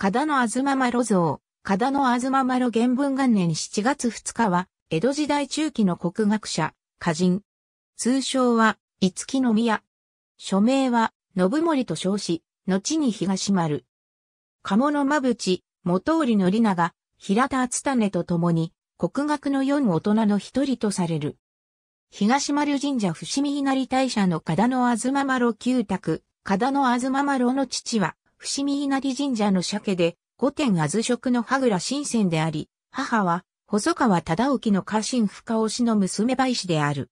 加田のあずままろ像、加田のあずままろ原文元年7月2日は、江戸時代中期の国学者、歌人。通称は、五木の宮。署名は、信盛と称し、後に東丸。鴨の間淵、元織の里が、平田厚種と共に、国学の四大人の一人とされる。東丸神社伏見稲荷大社の加田のあずままろ旧宅、加田のあずままろの父は、伏見稲荷神社の鮭で、御殿あず食の羽倉新鮮であり、母は、細川忠興の家臣深押しの娘梅子である。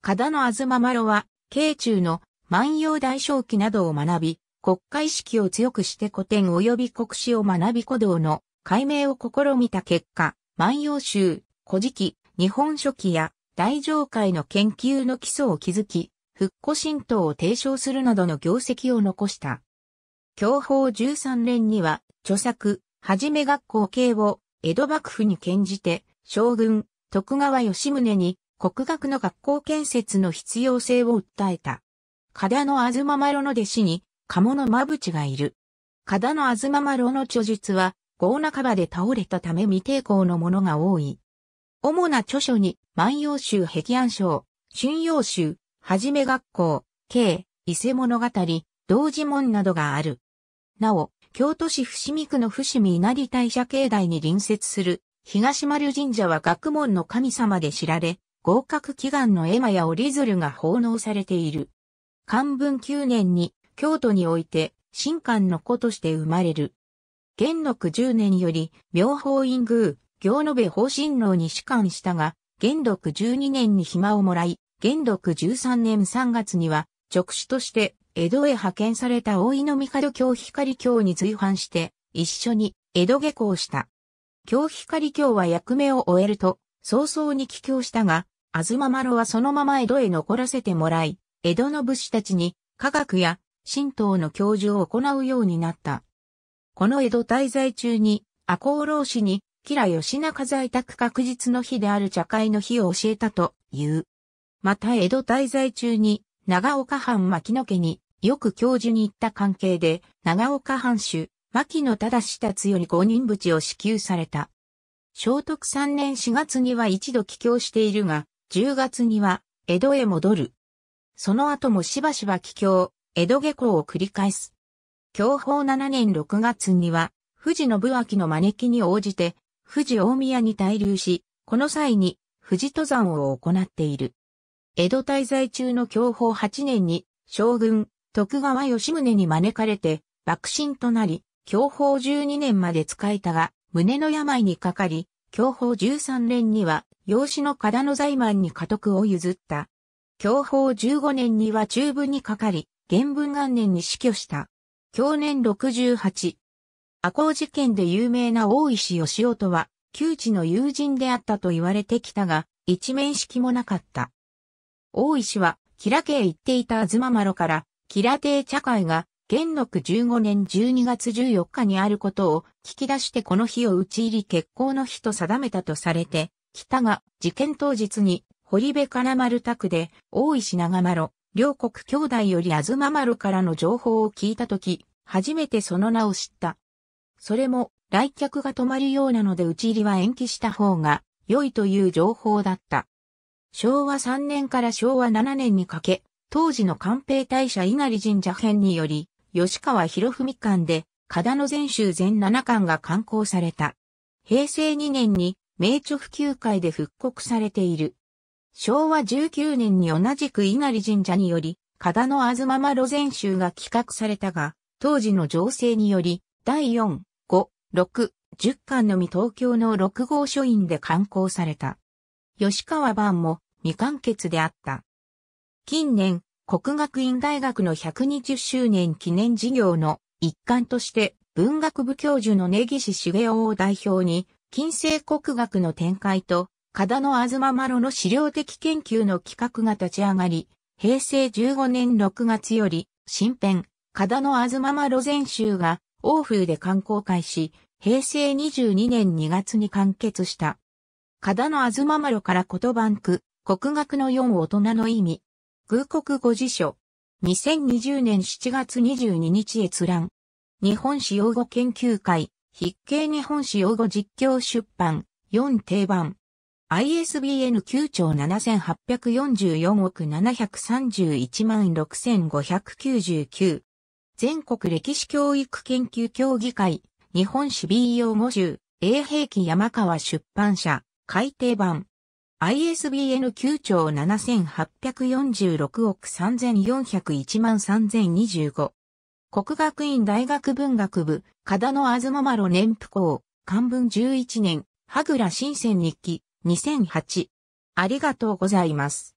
加田のあずままろは、慶中の万葉大正記などを学び、国家意識を強くして古典及び国史を学び古道の解明を試みた結果、万葉集、古事記、日本書紀や大乗会の研究の基礎を築き、復古神道を提唱するなどの業績を残した。教法13年には、著作、はじめ学校系を、江戸幕府に献じて、将軍、徳川吉宗に、国学の学校建設の必要性を訴えた。加田の東丸の弟子に、鴨の間淵がいる。加田の東丸の著述は、豪半ばで倒れたため未抵抗のものが多い。主な著書に、万葉集壁安章、春陽集、はじめ学校、系、伊勢物語、同時門などがある。なお、京都市伏見区の伏見稲荷大社境内に隣接する東丸神社は学問の神様で知られ、合格祈願の絵馬や折り鶴が奉納されている。漢文9年に京都において神官の子として生まれる。元禄10年より妙法院宮、行延法神郎に仕官したが、元禄12年に暇をもらい、元禄13年3月には、直主として江戸へ派遣された大井の帝京光教に随伴して、一緒に江戸下校した。京光教は役目を終えると、早々に帰郷したが、東ろはそのまま江戸へ残らせてもらい、江戸の武士たちに科学や神道の教授を行うようになった。この江戸滞在中に、赤穂浪士に、吉良義仲在宅確実の日である茶会の日を教えたという。また江戸滞在中に、長岡藩牧野家に、よく教授に言った関係で、長岡藩主、牧野正達より五人淵を支給された。聖徳三年4月には一度帰郷しているが、10月には江戸へ戻る。その後もしばしば帰郷、江戸下校を繰り返す。享保7年6月には、富士信明の招きに応じて、富士大宮に滞留し、この際に富士登山を行っている。江戸滞在中の享保8年に、将軍、徳川吉宗に招かれて、幕臣となり、享保12年まで仕えたが、胸の病にかかり、享保13年には、養子の方の財満に家督を譲った。享保15年には中分にかかり、元文元年に死去した。享年68。赤穂事件で有名な大石義夫とは、旧知の友人であったと言われてきたが、一面識もなかった。大石は、吉良家へ行っていた東麻呂から、キラ帝茶会が、元禄15年12月14日にあることを聞き出してこの日を打ち入り結婚の日と定めたとされて、北が事件当日に堀部から丸宅で大石長丸、両国兄弟より東丸からの情報を聞いたとき、初めてその名を知った。それも来客が止まるようなので打ち入りは延期した方が良いという情報だった。昭和3年から昭和7年にかけ、当時の官兵大社稲荷神社編により、吉川博文館で、秦野全州全七巻が刊行された。平成2年に、名著普及会で復刻されている。昭和19年に同じく稲荷神社により、秦野東間路全集が企画されたが、当時の情勢により、第4、5、6、10巻のみ東京の6号書院で刊行された。吉川版も未完結であった。近年、国学院大学の120周年記念事業の一環として文学部教授の根岸茂雄を代表に近世国学の展開と加田の東麻呂の資料的研究の企画が立ち上がり、平成15年6月より新編加田の東麻呂全集が欧風で刊行開始、平成22年2月に完結した。加田の東麻呂から言葉んく、国学の4大人の意味、偶国語辞書。2020年7月22日閲覧。日本史用語研究会、筆記日本史用語実況出版、4定番。ISBN 9兆7844億731万6599。全国歴史教育研究協議会、日本史 B 用語集、A 平記山川出版社、改訂版。ISBN 9兆7846億3401万3025。国学院大学文学部、角野あずままろ年譜校、漢文11年、はぐら新鮮日記、2008。ありがとうございます。